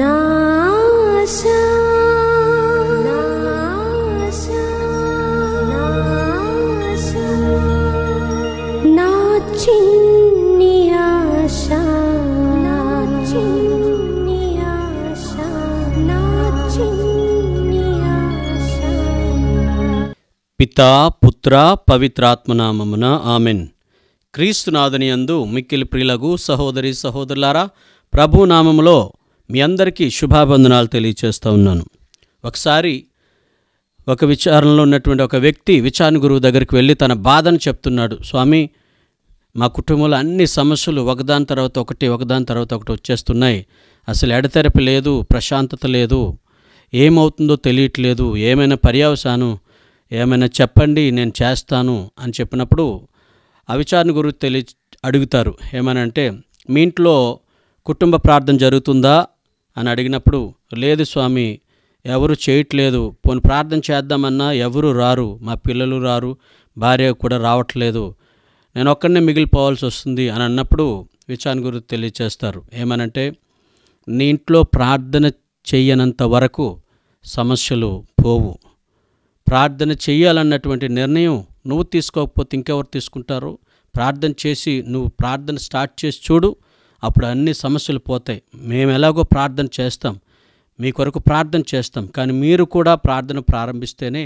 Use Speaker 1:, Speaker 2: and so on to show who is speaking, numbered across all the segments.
Speaker 1: नाशा नाशा नाशा नाचिन्नि आशा नाचिन्नि आशा नाचिन्नि आशा పితా పుత్ర పవిత్రాత్మనామమున ఆమెన్ క్రీస్తునాథునియందు మిక్కిలి ప్రిలగు సహోదరి సహోదరులారా ప్రభునామంలో మీ అందరికీ శుభాబంధనాలు తెలియచేస్తూ ఉన్నాను ఒకసారి ఒక విచారణలో ఉన్నటువంటి ఒక వ్యక్తి విచారణ గురువు దగ్గరికి వెళ్ళి తన బాధను చెప్తున్నాడు స్వామి మా కుటుంబంలో అన్ని సమస్యలు ఒకదాని తర్వాత ఒకటి ఒకదాని తర్వాత ఒకటి వచ్చేస్తున్నాయి అసలు ఎడతెరపి లేదు ప్రశాంతత లేదు ఏమవుతుందో తెలియట్లేదు ఏమైనా పర్యావసానం ఏమైనా చెప్పండి నేను చేస్తాను అని చెప్పినప్పుడు అవిచారణ గురించి తెలి అడుగుతారు ఏమనంటే మీ ఇంట్లో కుటుంబ ప్రార్థన జరుగుతుందా అని అడిగినప్పుడు లేదు స్వామి ఎవరు చేయట్లేదు పోను ప్రార్థన చేద్దామన్నా ఎవరు రారు మా పిల్లలు రారు భార్య కూడా రావట్లేదు నేను ఒక్కడనే మిగిలిపోవాల్సి వస్తుంది అని అన్నప్పుడు విచారణ గురించి తెలియచేస్తారు ఏమనంటే నీ ఇంట్లో ప్రార్థన చేయనంత వరకు సమస్యలు పోవు ప్రార్థన చేయాలన్నటువంటి నిర్ణయం నువ్వు తీసుకోకపోతే ఇంకెవరు తీసుకుంటారు ప్రార్థన చేసి నువ్వు ప్రార్థన స్టార్ట్ చేసి చూడు అప్పుడు అన్ని సమస్యలు పోతాయి మేము ఎలాగో ప్రార్థన చేస్తాం మీ కొరకు ప్రార్థన చేస్తాం కానీ మీరు కూడా ప్రార్థన ప్రారంభిస్తేనే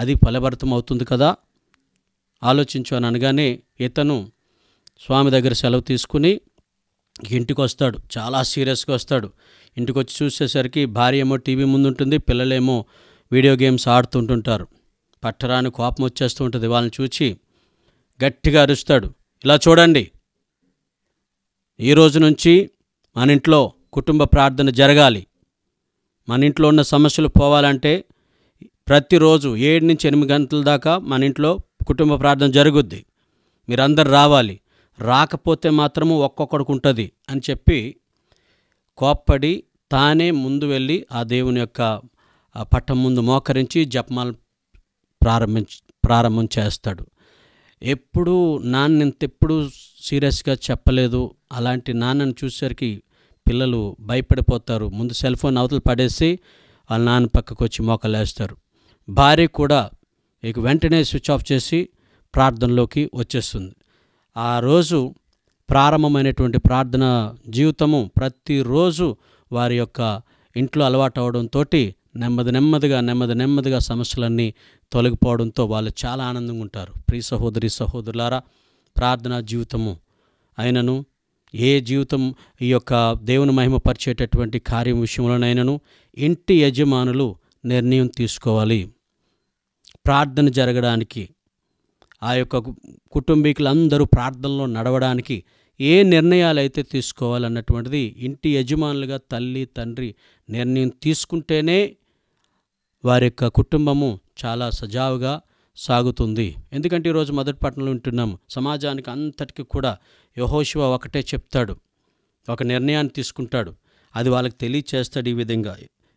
Speaker 1: అది ఫలభరితం అవుతుంది కదా ఆలోచించు అని అనగానే ఇతను స్వామి దగ్గర సెలవు తీసుకుని ఇంటికి వస్తాడు చాలా సీరియస్గా వస్తాడు ఇంటికి వచ్చి చూసేసరికి భార్య ఏమో టీవీ ముందుంటుంది పిల్లలేమో వీడియో గేమ్స్ ఆడుతుంటుంటారు పట్టరాని కోపం వచ్చేస్తూ ఉంటుంది వాళ్ళని చూచి గట్టిగా అరుస్తాడు ఇలా చూడండి ఈ రోజు నుంచి మన ఇంట్లో కుటుంబ ప్రార్థన జరగాలి మన ఇంట్లో ఉన్న సమస్యలు పోవాలంటే ప్రతిరోజు ఏడు నుంచి ఎనిమిది గంటల దాకా మన ఇంట్లో కుటుంబ ప్రార్థన జరుగుద్ది మీరందరు రావాలి రాకపోతే మాత్రము ఒక్కొక్కడికి ఉంటుంది అని చెప్పి కోప్పడి తానే ముందు వెళ్ళి ఆ దేవుని యొక్క పట్టం ముందు మోకరించి జపమాల ప్రారంభించ ప్రారంభం చేస్తాడు ఎప్పుడు నాన్న ఎప్పుడూ సీరియస్గా చెప్పలేదు అలాంటి నాన్నను చూసేసరికి పిల్లలు భయపడిపోతారు ముందు సెల్ ఫోన్ అవతలు పడేసి వాళ్ళ నాన్న పక్కకు వచ్చి మోకలేస్తారు భార్య కూడా ఇక వెంటనే స్విచ్ ఆఫ్ చేసి ప్రార్థనలోకి వచ్చేస్తుంది ఆ రోజు ప్రారంభమైనటువంటి ప్రార్థన జీవితము ప్రతిరోజు వారి యొక్క ఇంట్లో అలవాటు అవడంతో నెమ్మది నెమ్మదిగా నెమ్మది నెమ్మదిగా సమస్యలన్నీ తొలగిపోవడంతో వాళ్ళు చాలా ఆనందంగా ఉంటారు ప్రియ సహోదరి సహోదరులారా ప్రార్థనా జీవితము అయినను ఏ జీవితం ఈ యొక్క దేవుని మహిమ పరిచేటటువంటి కార్యం విషయంలోనైనను ఇంటి యజమానులు నిర్ణయం తీసుకోవాలి ప్రార్థన జరగడానికి ఆ యొక్క కుటుంబీకులందరూ ప్రార్థనలో నడవడానికి ఏ నిర్ణయాలు అయితే తీసుకోవాలన్నటువంటిది ఇంటి యజమానులుగా తల్లి తండ్రి నిర్ణయం తీసుకుంటేనే వారి యొక్క కుటుంబము చాలా సజావుగా సాగుతుంది ఎందుకంటే ఈరోజు మొదటి పట్టణంలో వింటున్నాము సమాజానికి అంతటికి కూడా యహోశివ ఒకటే చెప్తాడు ఒక నిర్ణయాన్ని తీసుకుంటాడు అది వాళ్ళకి తెలియచేస్తాడు ఈ విధంగా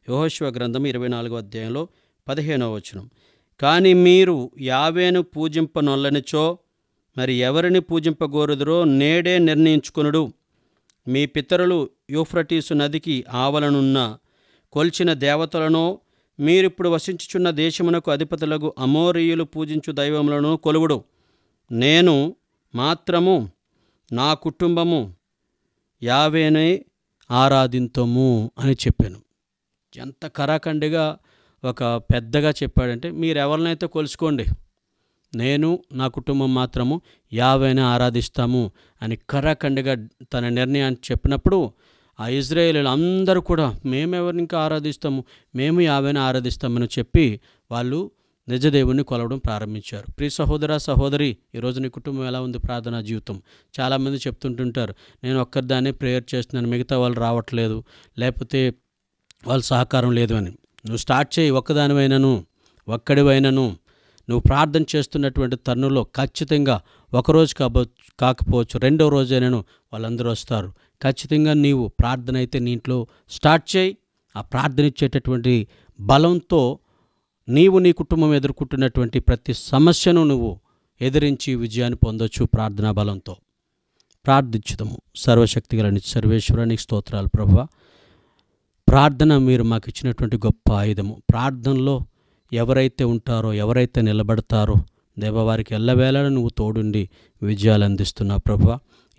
Speaker 1: యహోశివ గ్రంథం ఇరవై నాలుగో అధ్యాయంలో పదిహేనవ వచనం కానీ మీరు యావేను నొల్లనిచో మరి ఎవరిని పూజింపగోరుదురో నేడే నిర్ణయించుకునుడు మీ పితరులు యూఫ్రటీసు నదికి ఆవలనున్న కొల్చిన దేవతలను మీరిప్పుడు వసించుచున్న దేశమునకు అధిపతులకు అమోరీయులు పూజించు దైవములను కొలువుడు నేను మాత్రము నా కుటుంబము యావేనే ఆరాధింతము అని చెప్పాను ఎంత కరాఖండిగా ఒక పెద్దగా చెప్పాడంటే మీరు ఎవరినైతే కొలుసుకోండి నేను నా కుటుంబం మాత్రము యావైనా ఆరాధిస్తాము అని కరాఖండిగా తన నిర్ణయాన్ని చెప్పినప్పుడు ఆ ఇజ్రాయేలీలు అందరూ కూడా మేమెవరిని ఆరాధిస్తాము మేము యావైనా ఆరాధిస్తామని చెప్పి వాళ్ళు నిజదేవుణ్ణి కొలవడం ప్రారంభించారు ప్రియ సహోదర సహోదరి ఈరోజు నీ కుటుంబం ఎలా ఉంది ప్రార్థనా జీవితం చాలామంది చెప్తుంటుంటారు నేను ఒక్కరిదానే ప్రేయర్ చేస్తున్నాను మిగతా వాళ్ళు రావట్లేదు లేకపోతే వాళ్ళ సహకారం లేదు అని నువ్వు స్టార్ట్ చేయి ఒక్కదానివైనను ఒక్కడివైనను నువ్వు ప్రార్థన చేస్తున్నటువంటి తరుణంలో ఖచ్చితంగా ఒకరోజు కాబో కాకపోవచ్చు రెండో రోజైనను వాళ్ళందరూ వస్తారు ఖచ్చితంగా నీవు ప్రార్థన అయితే నీ ఇంట్లో స్టార్ట్ చేయి ఆ ప్రార్థన ఇచ్చేటటువంటి బలంతో నీవు నీ కుటుంబం ఎదుర్కొంటున్నటువంటి ప్రతి సమస్యను నువ్వు ఎదిరించి విజయాన్ని పొందొచ్చు ప్రార్థనా బలంతో ప్రార్థించుదాము సర్వశక్తిగల సర్వేశ్వరానికి స్తోత్రాలు ప్రభు ప్రార్థన మీరు మాకు ఇచ్చినటువంటి గొప్ప ఆయుధము ప్రార్థనలో ఎవరైతే ఉంటారో ఎవరైతే నిలబడతారో దేవ వారికి ఎల్లవేళ నువ్వు తోడుండి విజయాలు అందిస్తున్నావు ప్రభు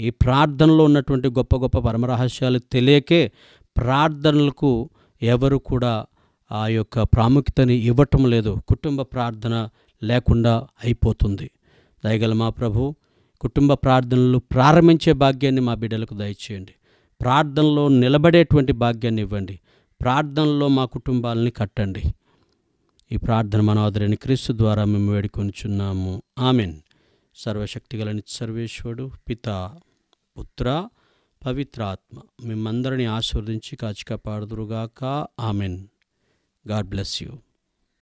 Speaker 1: ఈ ప్రార్థనలో ఉన్నటువంటి గొప్ప గొప్ప పరమరహస్యాలు తెలియకే ప్రార్థనలకు ఎవరు కూడా ఆ యొక్క ప్రాముఖ్యతని ఇవ్వటం లేదు కుటుంబ ప్రార్థన లేకుండా అయిపోతుంది దయగల మా ప్రభు కుటుంబ ప్రార్థనలు ప్రారంభించే భాగ్యాన్ని మా బిడ్డలకు దయచేయండి ప్రార్థనలో నిలబడేటువంటి భాగ్యాన్ని ఇవ్వండి ప్రార్థనలో మా కుటుంబాలని కట్టండి ఈ ప్రార్థన మనోదరైన క్రీస్తు ద్వారా మేము వేడుకొనిచున్నాము ఆమెన్ సర్వశక్తిగలని సర్వేశ్వరుడు పిత పుత్ర పవిత్రాత్మ మిమ్మందరిని ఆశీర్వదించి కాచి కాపాడుదురుగాక ఆమెన్ గాడ్ బ్లెస్ యూ